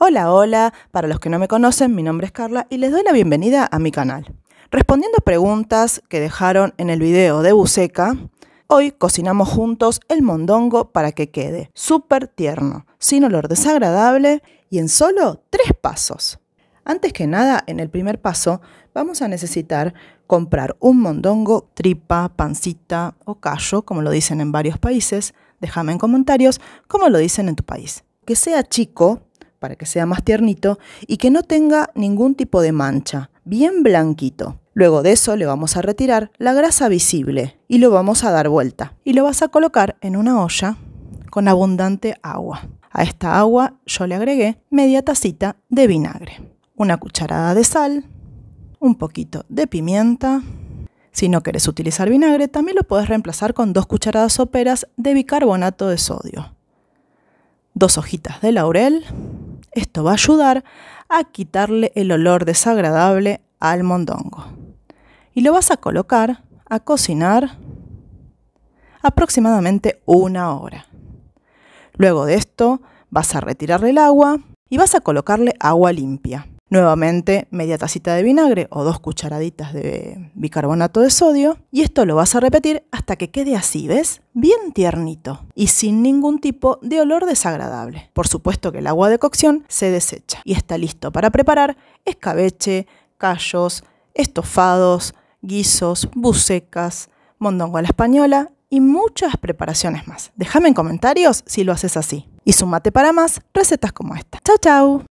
Hola, hola, para los que no me conocen, mi nombre es Carla y les doy la bienvenida a mi canal. Respondiendo preguntas que dejaron en el video de Buceca, hoy cocinamos juntos el mondongo para que quede súper tierno, sin olor desagradable y en solo tres pasos. Antes que nada, en el primer paso vamos a necesitar comprar un mondongo, tripa, pancita o callo, como lo dicen en varios países. Déjame en comentarios cómo lo dicen en tu país. Que sea chico, para que sea más tiernito y que no tenga ningún tipo de mancha, bien blanquito. Luego de eso le vamos a retirar la grasa visible y lo vamos a dar vuelta. Y lo vas a colocar en una olla con abundante agua. A esta agua yo le agregué media tacita de vinagre, una cucharada de sal, un poquito de pimienta. Si no quieres utilizar vinagre, también lo puedes reemplazar con dos cucharadas soperas de bicarbonato de sodio, dos hojitas de laurel esto va a ayudar a quitarle el olor desagradable al mondongo. Y lo vas a colocar a cocinar aproximadamente una hora. Luego de esto vas a retirarle el agua y vas a colocarle agua limpia. Nuevamente media tacita de vinagre o dos cucharaditas de bicarbonato de sodio y esto lo vas a repetir hasta que quede así, ¿ves? Bien tiernito y sin ningún tipo de olor desagradable. Por supuesto que el agua de cocción se desecha y está listo para preparar escabeche, callos, estofados, guisos, bucecas, mondongo la española y muchas preparaciones más. Déjame en comentarios si lo haces así. Y sumate para más recetas como esta. ¡Chao, chao!